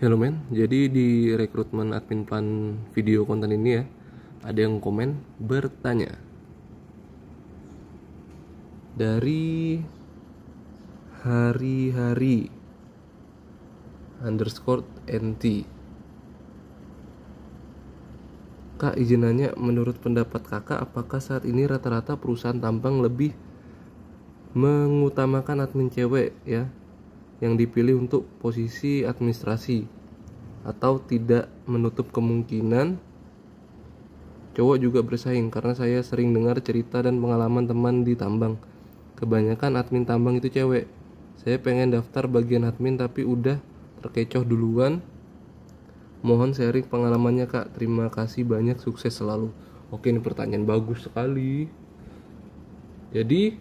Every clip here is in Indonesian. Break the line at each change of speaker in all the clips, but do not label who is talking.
Hello men, jadi di rekrutmen admin plan video konten ini ya, ada yang komen bertanya. Dari hari-hari underscore NT. Kak izin nanya, menurut pendapat kakak apakah saat ini rata-rata perusahaan tambang lebih mengutamakan admin cewek ya yang dipilih untuk posisi administrasi atau tidak menutup kemungkinan cowok juga bersaing karena saya sering dengar cerita dan pengalaman teman di tambang kebanyakan admin tambang itu cewek saya pengen daftar bagian admin tapi udah terkecoh duluan mohon sharing pengalamannya kak terima kasih banyak sukses selalu oke ini pertanyaan bagus sekali jadi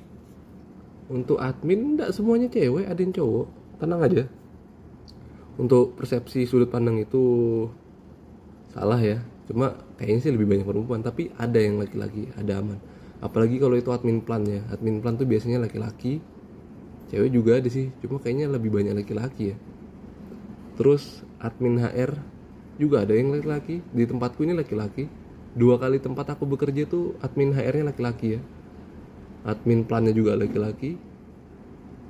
untuk admin tidak semuanya cewek ada yang cowok tenang aja untuk persepsi sudut pandang itu salah ya cuma kayaknya sih lebih banyak perempuan tapi ada yang laki-laki ada aman apalagi kalau itu admin plan ya admin plan tuh biasanya laki-laki cewek juga ada sih cuma kayaknya lebih banyak laki-laki ya terus admin HR juga ada yang laki-laki di tempatku ini laki-laki dua kali tempat aku bekerja tuh admin HR-nya laki-laki ya admin plannya juga laki-laki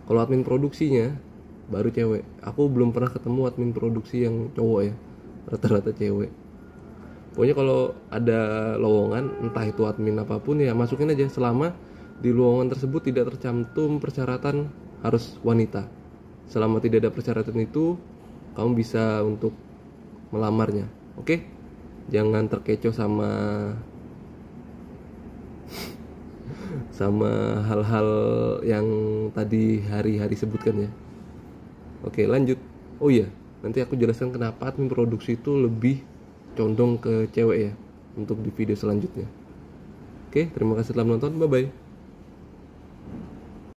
kalau admin produksinya baru cewek aku belum pernah ketemu admin produksi yang cowok ya rata-rata cewek pokoknya kalau ada lowongan entah itu admin apapun ya masukin aja selama di lowongan tersebut tidak tercantum persyaratan harus wanita selama tidak ada persyaratan itu kamu bisa untuk melamarnya oke jangan terkecoh sama sama hal-hal yang tadi hari-hari sebutkan ya Oke lanjut. Oh iya, nanti aku jelaskan kenapa admin produksi itu lebih condong ke cewek ya untuk di video selanjutnya. Oke, terima kasih telah menonton. Bye bye.